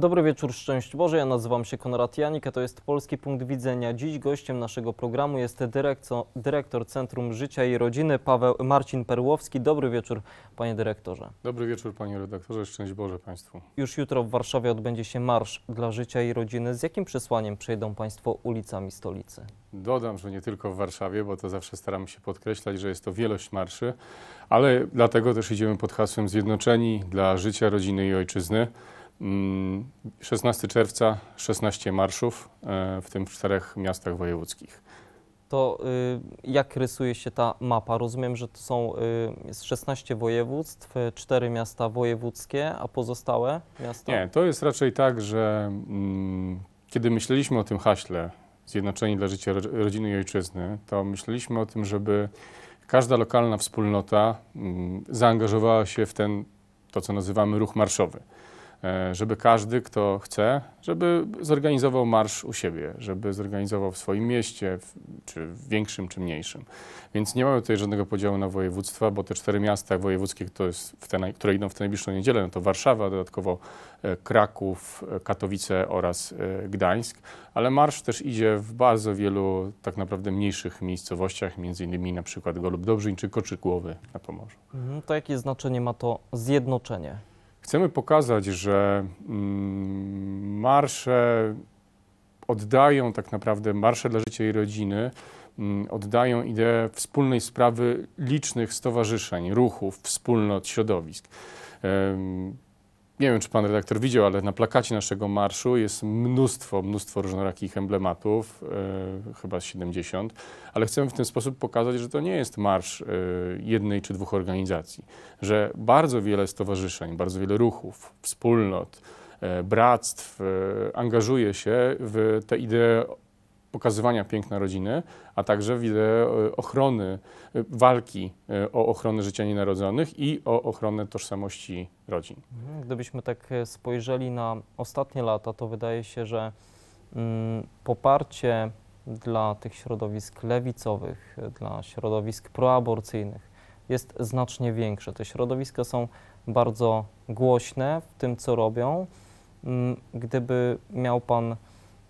Dobry wieczór, szczęść Boże. Ja nazywam się Konrad Janik, a to jest Polski Punkt Widzenia. Dziś gościem naszego programu jest dyrektor, dyrektor Centrum Życia i Rodziny Paweł Marcin Perłowski. Dobry wieczór, panie dyrektorze. Dobry wieczór, panie redaktorze. Szczęść Boże państwu. Już jutro w Warszawie odbędzie się Marsz dla Życia i Rodziny. Z jakim przesłaniem przejdą państwo ulicami stolicy? Dodam, że nie tylko w Warszawie, bo to zawsze staramy się podkreślać, że jest to wielość marszy, ale dlatego też idziemy pod hasłem Zjednoczeni dla Życia, Rodziny i Ojczyzny. 16 mm, czerwca 16 marszów, e, w tym w czterech miastach wojewódzkich. To y, jak rysuje się ta mapa? Rozumiem, że to są y, jest 16 województw, 4 y, miasta wojewódzkie, a pozostałe miasta? Nie, to jest raczej tak, że mm, kiedy myśleliśmy o tym haśle Zjednoczeni dla Życia Rodziny i Ojczyzny, to myśleliśmy o tym, żeby każda lokalna wspólnota mm, zaangażowała się w ten, to co nazywamy ruch marszowy. E, żeby każdy, kto chce, żeby zorganizował marsz u siebie, żeby zorganizował w swoim mieście, czy większym, czy mniejszym. Więc nie mamy tutaj żadnego podziału na województwa, bo te cztery miasta wojewódzkie, które, te, które idą w tę najbliższą niedzielę, no to Warszawa, dodatkowo e, Kraków, e, Katowice oraz Gdańsk, ale marsz też idzie w bardzo wielu tak naprawdę mniejszych miejscowościach, między innymi na przykład Golub Dobrzyń czy Koczykłowy na Pomorzu. Mhm, to jakie znaczenie ma to zjednoczenie? Chcemy pokazać, że mm, marsze oddają tak naprawdę marsze dla życia i rodziny, mm, oddają ideę wspólnej sprawy licznych stowarzyszeń, ruchów, wspólnot, środowisk nie wiem, czy pan redaktor widział, ale na plakacie naszego marszu jest mnóstwo, mnóstwo różnorakich emblematów, e, chyba chyba 70, ale chcemy w ten sposób pokazać, że to nie jest marsz e, jednej czy dwóch organizacji, że bardzo wiele stowarzyszeń, bardzo wiele ruchów, wspólnot, e, bractw angażuje się w tę ideę pokazywania piękna rodziny, a także w ideę e, ochrony, e, walki e, o ochronę życia nienarodzonych i o ochronę tożsamości rodzin. Mhm, gdybyśmy tak spojrzeli na ostatnie lata, to wydaje się, że mm, poparcie dla tych środowisk lewicowych, dla środowisk proaborcyjnych jest znacznie większe. Te środowiska są bardzo głośne w tym, co robią. Mm, gdyby miał Pan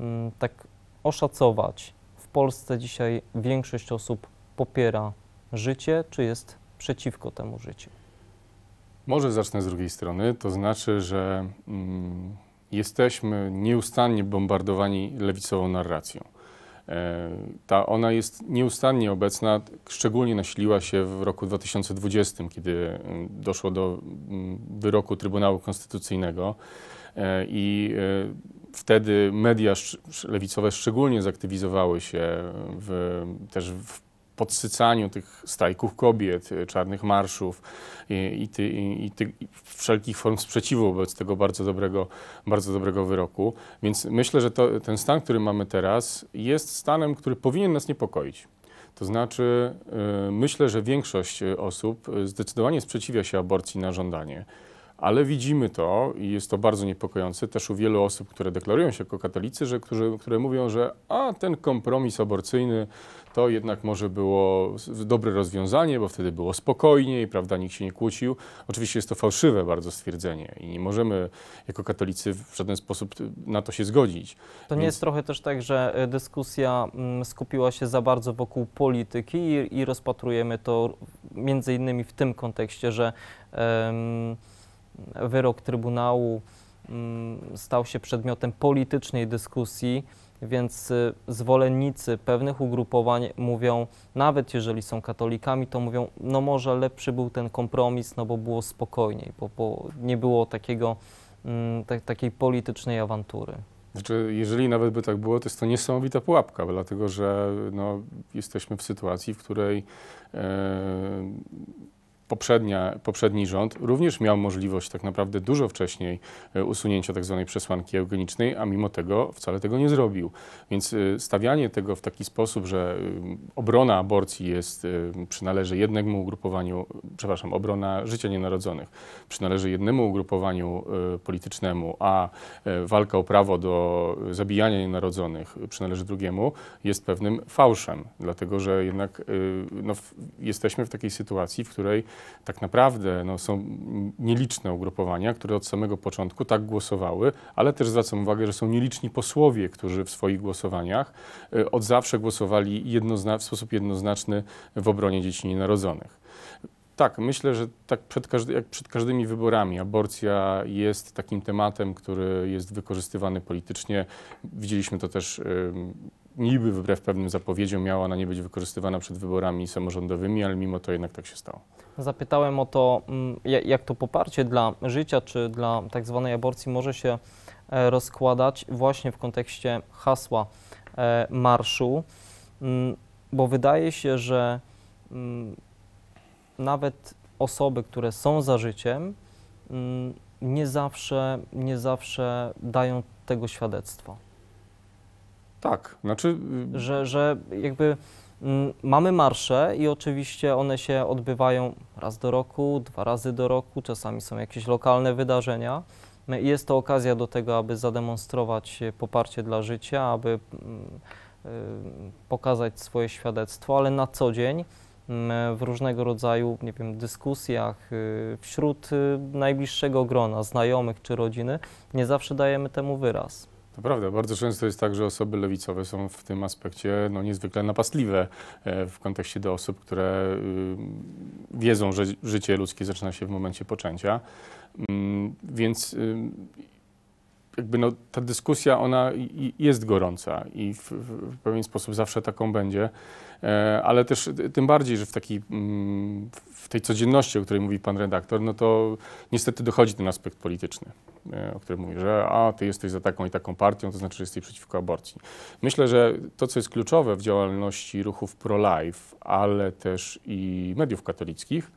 mm, tak oszacować. W Polsce dzisiaj większość osób popiera życie, czy jest przeciwko temu życiu? Może zacznę z drugiej strony, to znaczy, że mm, jesteśmy nieustannie bombardowani lewicową narracją. E, ta ona jest nieustannie obecna, szczególnie nasiliła się w roku 2020, kiedy mm, doszło do mm, wyroku Trybunału Konstytucyjnego e, i e, wtedy media lewicowe szczególnie zaktywizowały się w, też w podsycaniu tych strajków kobiet, czarnych marszów i, i, ty, i, ty, i, wszelkich form sprzeciwu wobec tego bardzo dobrego, bardzo dobrego wyroku. Więc myślę, że to, ten stan, który mamy teraz, jest stanem, który powinien nas niepokoić. To znaczy, y, myślę, że większość osób zdecydowanie sprzeciwia się aborcji na żądanie ale widzimy to i jest to bardzo niepokojące też u wielu osób, które deklarują się jako katolicy, że, którzy, które mówią, że a ten kompromis aborcyjny to jednak może było dobre rozwiązanie, bo wtedy było spokojniej, prawda, nikt się nie kłócił. Oczywiście jest to fałszywe bardzo stwierdzenie i nie możemy jako katolicy w żaden sposób na to się zgodzić. To nie jest trochę też tak, że e, dyskusja mm, skupiła się za bardzo wokół polityki i, i rozpatrujemy to między innymi w tym kontekście, że wyrok Trybunału mm, stał się przedmiotem politycznej dyskusji, więc y, zwolennicy pewnych ugrupowań mówią, nawet jeżeli są katolikami, to mówią, no może lepszy był ten kompromis, no bo było spokojniej, bo, bo nie było takiego, mm, takiej politycznej awantury. Znaczy, jeżeli nawet by tak było, to jest to niesamowita pułapka, dlatego że no, jesteśmy w sytuacji, w której e, poprzednia, poprzedni rząd również miał możliwość tak naprawdę dużo wcześniej e, usunięcia tak zwanej przesłanki eugenicznej, a mimo tego wcale tego nie zrobił. Więc e, stawianie tego w taki sposób, że e, obrona aborcji jest, przynależy jednemu ugrupowaniu, przepraszam, obrona życia nienarodzonych przynależy jednemu ugrupowaniu politycznemu, a walka o prawo do zabijania nienarodzonych przynależy drugiemu, jest pewnym fałszem, dlatego że jednak no, jesteśmy w takiej sytuacji, w której tak naprawdę no, są nieliczne ugrupowania, które od samego początku tak głosowały, ale też zwracam uwagę, że są nieliczni posłowie, którzy w swoich głosowaniach y, od zawsze głosowali w sposób jednoznaczny w obronie dzieci nienarodzonych. Tak, myślę, że tak przed każdy, jak przed każdymi wyborami aborcja jest takim tematem, który jest wykorzystywany politycznie. Widzieliśmy to też. Yy, niby wbrew pewnym zapowiedziom miała ona nie być wykorzystywana przed wyborami samorządowymi, ale mimo to jednak tak się stało. Zapytałem o to, mm, jak to poparcie dla życia czy dla tak zwanej aborcji może się e, rozkładać właśnie w kontekście hasła e, marszu, mm, bo wydaje się, że mm, nawet osoby, które są za życiem, nie zawsze, nie zawsze dają tego świadectwo. Tak, znaczy... Y, że, że jakby mm, mamy marsze i oczywiście one się odbywają raz do roku, dwa razy do roku, czasami są jakieś lokalne wydarzenia. Jest to okazja do tego, aby zademonstrować y, poparcie dla życia, aby mm, y, pokazać swoje świadectwo, ale na co dzień mm, w różnego rodzaju, nie wiem, dyskusjach wśród najbliższego grona, znajomych czy rodziny, nie zawsze dajemy temu wyraz. To prawda, bardzo często jest tak, że osoby lewicowe są w tym aspekcie no, niezwykle napastliwe e, w kontekście do osób, które y, wiedzą, że życie ludzkie zaczyna się w momencie poczęcia. Mm, więc y, jakby no, ta dyskusja, ona jest gorąca i w, w pewien sposób zawsze taką będzie, e, ale też tym bardziej, że w, taki, mm, w tej codzienności, o której mówi pan redaktor, no to niestety dochodzi ten aspekt polityczny, e, o którym mówi, że a, ty jesteś za taką i taką partią, to znaczy, że jesteś przeciwko aborcji. Myślę, że to, co jest kluczowe w działalności ruchów pro-life, ale też i mediów katolickich,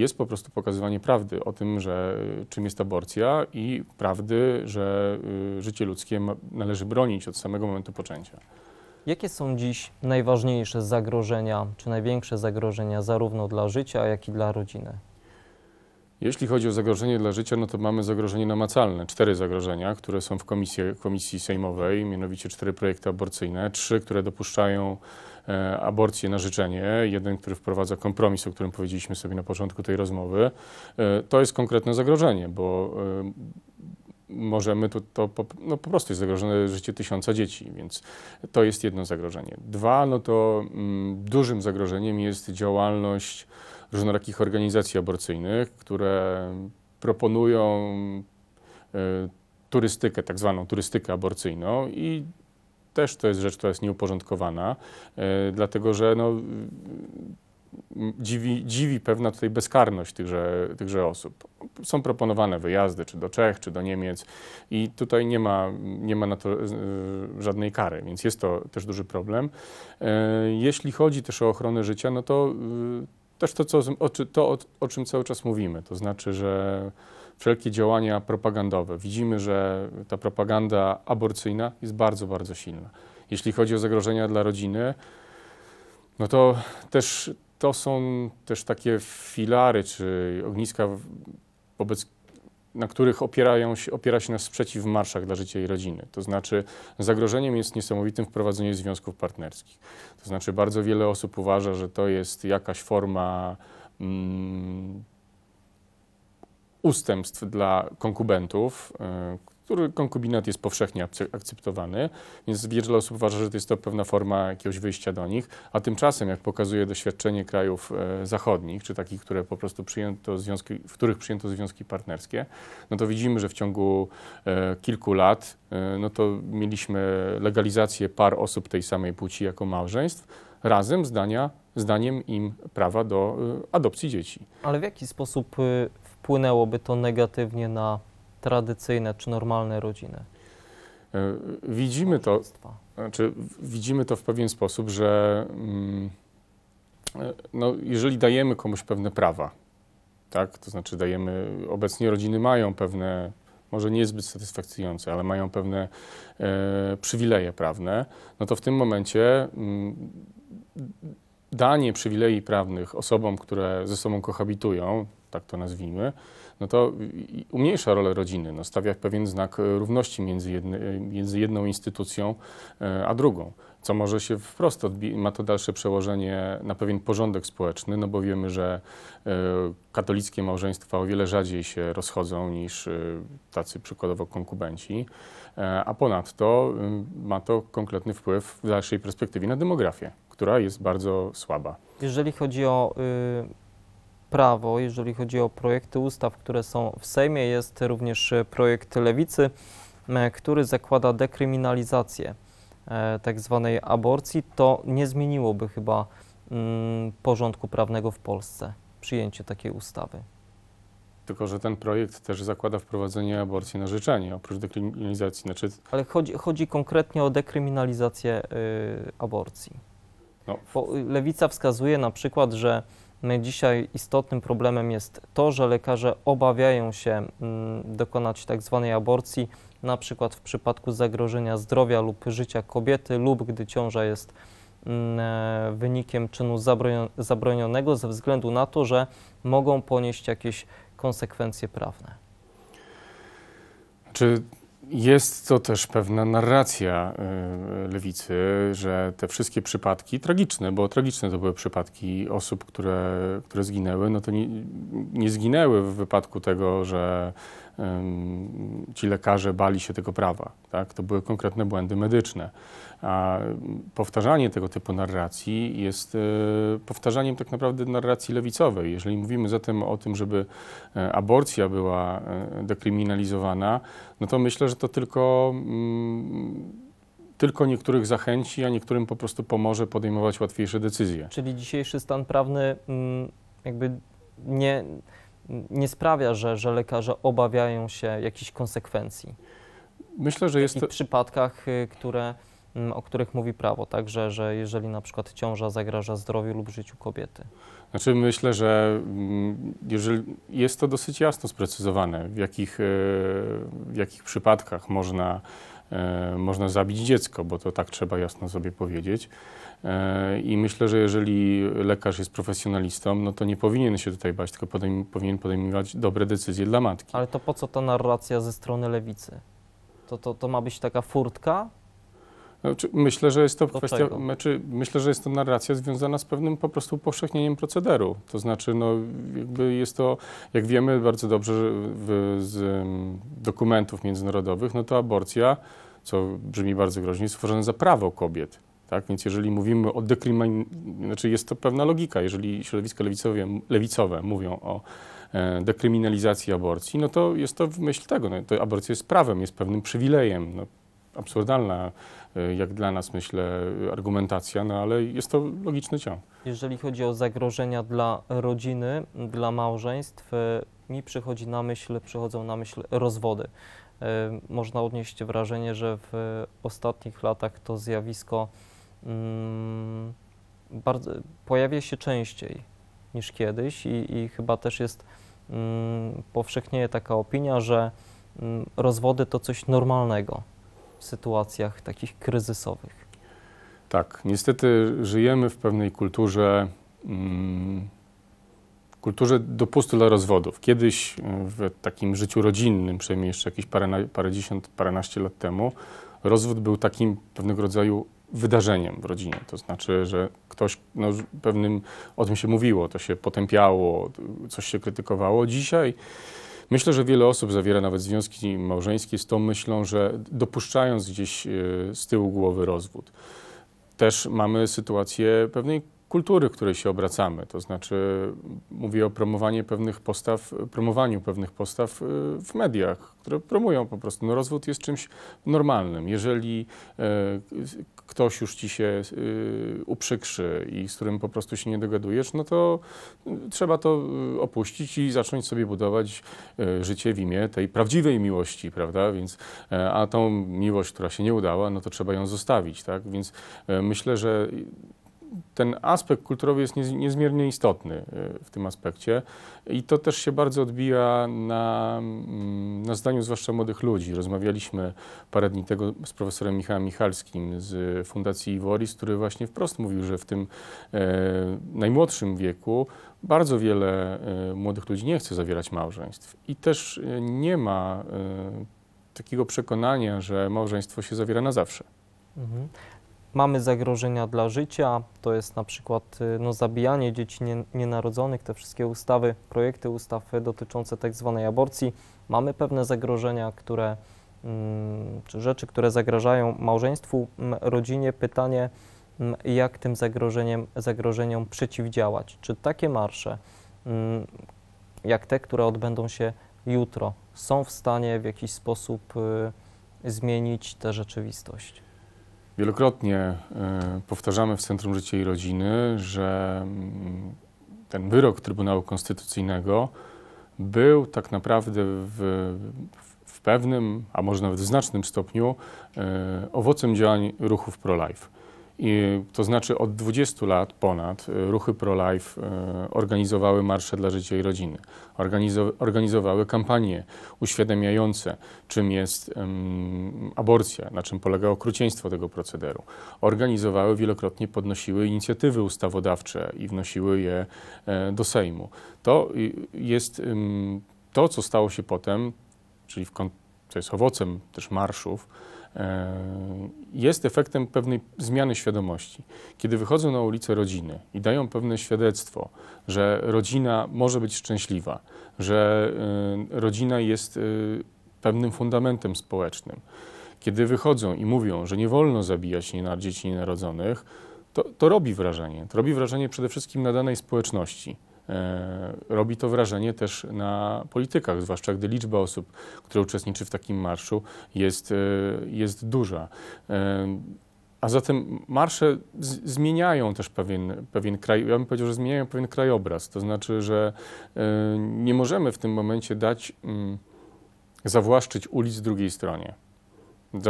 jest po prostu pokazywanie prawdy o tym, że y, czym jest aborcja i prawdy, że y, życie ludzkie należy bronić od samego momentu poczęcia. Jakie są dziś najważniejsze zagrożenia, czy największe zagrożenia zarówno dla życia, jak i dla rodziny? Jeśli chodzi o zagrożenie dla życia, no to mamy zagrożenie namacalne. Cztery zagrożenia, które są w komisji, komisji sejmowej, mianowicie cztery projekty aborcyjne, trzy, które dopuszczają e, aborcję na życzenie, jeden, który wprowadza kompromis, o którym powiedzieliśmy sobie na początku tej rozmowy. E, to jest konkretne zagrożenie, bo e, możemy, to, to po, no po prostu jest zagrożone życie tysiąca dzieci, więc to jest jedno zagrożenie. Dwa, no to mm, dużym zagrożeniem jest działalność różnorakich organizacji aborcyjnych, które proponują y, turystykę, tak zwaną turystykę aborcyjną i też to jest rzecz, która jest nieuporządkowana, y, dlatego że no, dziwi, dziwi pewna tutaj bezkarność tychże, tychże osób. Są proponowane wyjazdy czy do Czech, czy do Niemiec i tutaj nie ma, nie ma na to y, żadnej kary, więc jest to też duży problem. Jeśli chodzi też o ochronę życia, no to też to, co, o, to, o czym cały czas mówimy, to znaczy, że wszelkie działania propagandowe, widzimy, że ta propaganda aborcyjna jest bardzo, bardzo silna. Jeśli chodzi o zagrożenia dla rodziny, no to też to są też takie filary czy ogniska, wobec na których opierają się, opiera się nas sprzeciw w marszach dla życia i rodziny. To znaczy zagrożeniem jest niesamowitym wprowadzenie związków partnerskich. To znaczy bardzo wiele osób uważa, że to jest jakaś forma mm, ustępstw dla konkubentów, y, który konkubinat jest powszechnie akceptowany, więc wiele osób uważa, że to jest to pewna forma jakiegoś wyjścia do nich, a tymczasem, jak pokazuje doświadczenie krajów e, zachodnich, czy takich, które po prostu przyjęto związki, w których przyjęto związki partnerskie, no to widzimy, że w ciągu e, kilku lat, e, no to mieliśmy legalizację par osób tej samej płci jako małżeństw, razem zdania, zdaniem im prawa do adopcji dzieci. Ale w jaki sposób wpłynęłoby to negatywnie na tradycyjne czy normalne rodziny? E, widzimy to, znaczy widzimy to w pewien sposób, że mm, e, no, jeżeli dajemy komuś pewne prawa, tak, to znaczy dajemy, obecnie rodziny mają pewne, może niezbyt satysfakcjonujące, ale mają pewne e, przywileje prawne, no to w tym momencie m, mm, danie przywilei prawnych osobom, które ze sobą kohabitują, tak to nazwijmy, no to umniejsza rolę rodziny, no stawia pewien znak e, równości między, jedny, e, między jedną instytucją e, a drugą co może się wprost odbi- ma to dalsze przełożenie na pewien porządek społeczny, no bo wiemy, że katolickie małżeństwa o wiele rzadziej się rozchodzą niż tacy przykładowo konkubenci, a ponadto ma to konkretny wpływ w dalszej perspektywie na demografię, która jest bardzo słaba. Jeżeli chodzi o y, prawo, jeżeli chodzi o projekty ustaw, które są w Sejmie. Jest również e, projekt Lewicy, e, który zakłada dekryminalizację e, tak zwanej aborcji. To nie zmieniłoby chyba mm, porządku prawnego w Polsce, przyjęcie takiej ustawy. Tylko, że ten projekt też zakłada wprowadzenie aborcji na życzenie, oprócz dekryminalizacji. Znaczy... Ale chodzi, chodzi konkretnie o dekryminalizację yy, aborcji. No. Bo y, lewica wskazuje na przykład, że Dzisiaj istotnym problemem jest to, że lekarze obawiają się mm, dokonać tak zwanej aborcji, na przykład w przypadku zagrożenia zdrowia lub życia kobiety lub gdy ciąża jest mm, e, wynikiem czynu zabronionego ze względu na to, że mogą ponieść jakieś konsekwencje prawne. Czy jest to też pewna narracja y, lewicy, że te wszystkie przypadki, tragiczne, bo tragiczne to były przypadki osób, które, które zginęły, no to nie, nie zginęły w wypadku tego, że ci lekarze bali się tego prawa. Tak? To były konkretne błędy medyczne. A powtarzanie tego typu narracji jest e, powtarzaniem tak naprawdę narracji lewicowej. Jeżeli mówimy zatem o tym, żeby e, aborcja była e, dekryminalizowana, no to myślę, że to tylko. Mm, tylko niektórych zachęci, a niektórym po prostu pomoże podejmować łatwiejsze decyzje. Czyli dzisiejszy stan prawny mm, jakby nie, nie sprawia, że, że lekarze obawiają się jakichś konsekwencji. Myślę, że jest. W przypadkach, y, które, mm, o których mówi prawo, także, że jeżeli na przykład ciąża zagraża zdrowiu lub życiu kobiety. Znaczy, myślę, że mm, jeżeli jest to dosyć jasno sprecyzowane, w jakich, y, w jakich przypadkach można E, można zabić dziecko, bo to tak trzeba jasno sobie powiedzieć. E, I myślę, że jeżeli lekarz jest profesjonalistą, no to nie powinien się tutaj bać, tylko podejm powinien podejmować dobre decyzje dla matki. Ale to po co ta narracja ze strony lewicy? To, to, to ma być taka furtka, znaczy, myślę, że jest to kwestia, znaczy, myślę, że jest to narracja związana z pewnym po prostu upowszechnieniem procederu. To znaczy, no, jakby jest to, jak wiemy bardzo dobrze w, z dokumentów międzynarodowych, no to aborcja, co brzmi bardzo groźnie, jest stworzona za prawo kobiet. Tak? Więc jeżeli mówimy o dekryminalizacji, znaczy jest to pewna logika, jeżeli środowiska lewicowe, lewicowe mówią o e, dekryminalizacji aborcji, no to jest to w myśl tego. No, to aborcja jest prawem, jest pewnym przywilejem. No, absurdalna, y, jak dla nas myślę, argumentacja, no ale jest to logiczny ciąg. Jeżeli chodzi o zagrożenia dla rodziny, dla małżeństw, y, mi przychodzi na myśl, przychodzą na myśl rozwody. Y, można odnieść wrażenie, że w ostatnich latach to zjawisko mm, bardzo, pojawia się częściej niż kiedyś i, i chyba też jest mm, powszechnie taka opinia, że mm, rozwody to coś normalnego sytuacjach takich kryzysowych. Tak, niestety żyjemy w pewnej kulturze, mm, kulturze dopustu dla rozwodów. Kiedyś e, w takim życiu rodzinnym, przynajmniej jeszcze jakieś parę, parędziesiąt, paręnaście lat temu, rozwód był takim pewnego rodzaju wydarzeniem w rodzinie. To znaczy, że ktoś no, pewnym, o tym się mówiło, to się potępiało, coś się krytykowało. Dzisiaj Myślę, że wiele osób zawiera nawet związki małżeńskie z tą myślą, że dopuszczając gdzieś y, z tyłu głowy rozwód. Też mamy sytuację pewnej kultury, w której się obracamy. To znaczy mówię o promowaniu pewnych postaw, promowaniu pewnych postaw y, w mediach, które promują po prostu. No, rozwód jest czymś normalnym. Jeżeli y, ktoś już ci się y, uprzykrzy i z którym po prostu się nie dogadujesz, no to trzeba to opuścić i zacząć sobie budować życie w imię tej prawdziwej miłości, prawda? Więc, a tą miłość, która się nie udała, no to trzeba ją zostawić, tak? Więc myślę, że ten aspekt kulturowy jest niezmiernie istotny y, w tym aspekcie i to też się bardzo odbija na, mm, na zdaniu zwłaszcza młodych ludzi. Rozmawialiśmy parę dni tego z profesorem Michałem Michalskim z y, Fundacji Iworis, który właśnie wprost mówił, że w tym e, najmłodszym wieku bardzo wiele e, młodych ludzi nie chce zawierać małżeństw i też e, nie ma e, takiego przekonania, że małżeństwo się zawiera na zawsze. Mhm mamy zagrożenia dla życia, to jest na przykład y, no, zabijanie dzieci nienarodzonych, te wszystkie ustawy, projekty ustaw dotyczące tak zwanej aborcji. Mamy pewne zagrożenia, które, mm, czy rzeczy, które zagrażają małżeństwu, rodzinie. Pytanie, jak tym zagrożeniem, zagrożeniom przeciwdziałać? Czy takie marsze, mm, jak te, które odbędą się jutro, są w stanie w jakiś sposób y, zmienić tę rzeczywistość? Wielokrotnie e, powtarzamy w Centrum Życia i Rodziny, że mm, ten wyrok Trybunału Konstytucyjnego był tak naprawdę w, w pewnym, a może nawet w znacznym stopniu, e, owocem działań ruchów pro-life. I, to znaczy od 20 lat ponad y, ruchy pro-life y, organizowały marsze dla życia i rodziny, organizowały kampanie uświadamiające, czym jest aborcja, na czym polega okrucieństwo tego procederu. Organizowały, wielokrotnie podnosiły inicjatywy ustawodawcze i wnosiły je e, do Sejmu. To y, jest to, co stało się potem, czyli w, co jest owocem też marszów, e, jest efektem pewnej zmiany świadomości. Kiedy wychodzą na ulicę rodziny i dają pewne świadectwo, że rodzina może być szczęśliwa, że e, rodzina jest e, pewnym fundamentem społecznym, kiedy wychodzą i mówią, że nie wolno zabijać dzieci nienarodzonych, to, to robi wrażenie. To robi wrażenie przede wszystkim na danej społeczności. E, robi to wrażenie też na politykach, zwłaszcza gdy liczba osób, które uczestniczy w takim marszu jest, e, jest duża. E, a zatem marsze zmieniają też pewien, pewien kraj, ja bym powiedział, że zmieniają pewien krajobraz. To znaczy, że nie możemy w tym momencie dać, mm, zawłaszczyć ulic drugiej stronie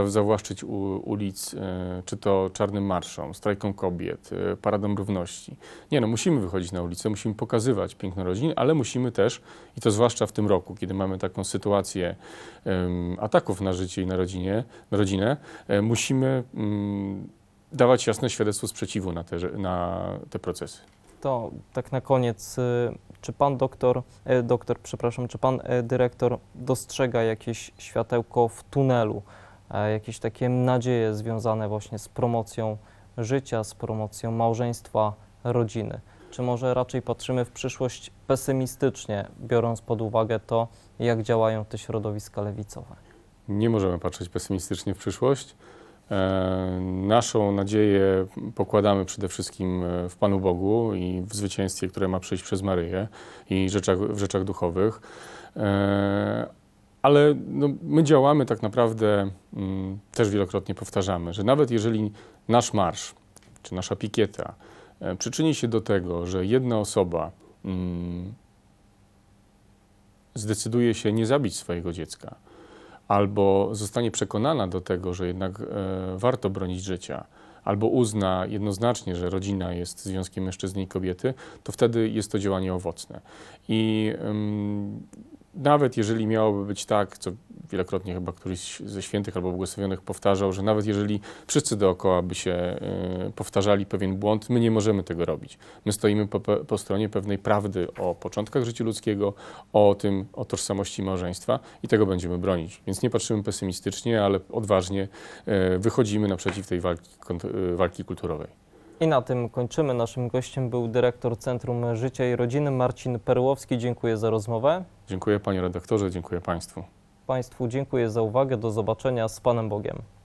zawłaszczyć ulic, e, czy to czarnym marszą, strajką kobiet, e, paradą równości. Nie no, musimy wychodzić na ulicę, musimy pokazywać piękno rodzin, ale musimy też, i to zwłaszcza w tym roku, kiedy mamy taką sytuację ataków na życie i na, rodzinie, na rodzinę, e, musimy mm, dawać jasne świadectwo sprzeciwu na te, na te procesy. To tak na koniec, y, czy pan doktor, doktor, przepraszam, czy pan dyrektor dostrzega jakieś światełko w tunelu? jakieś takie nadzieje związane właśnie z promocją życia, z promocją małżeństwa, rodziny? Czy może raczej patrzymy w przyszłość pesymistycznie, biorąc pod uwagę to, jak działają te środowiska lewicowe? Nie możemy patrzeć pesymistycznie w przyszłość. E, naszą nadzieję pokładamy przede wszystkim e, w Panu Bogu i w zwycięstwie, które ma przejść przez Maryję i rzeczach, w rzeczach duchowych e, ale no, my działamy tak naprawdę, mm, też wielokrotnie powtarzamy, że nawet jeżeli nasz marsz czy nasza pikieta e, przyczyni się do tego, że jedna osoba mm, zdecyduje się nie zabić swojego dziecka, albo zostanie przekonana do tego, że jednak e, warto bronić życia, albo uzna jednoznacznie, że rodzina jest związkiem mężczyzny i kobiety, to wtedy jest to działanie owocne. I ym, mm, nawet jeżeli miałoby być tak, co wielokrotnie chyba któryś ze świętych albo błogosławionych powtarzał, że nawet jeżeli wszyscy dookoła by się y, powtarzali pewien błąd, my nie możemy tego robić. My stoimy po, po, stronie pewnej prawdy o początkach życia ludzkiego, o tym, o tożsamości małżeństwa i tego będziemy bronić. Więc nie patrzymy pesymistycznie, ale odważnie y, wychodzimy naprzeciw tej walki, y, walki kulturowej. I na tym kończymy. Naszym gościem był dyrektor Centrum Życia i Rodziny Marcin Perłowski. Dziękuję za rozmowę. Dziękuję panie redaktorze, dziękuję państwu. Państwu dziękuję za uwagę. Do zobaczenia z Panem Bogiem.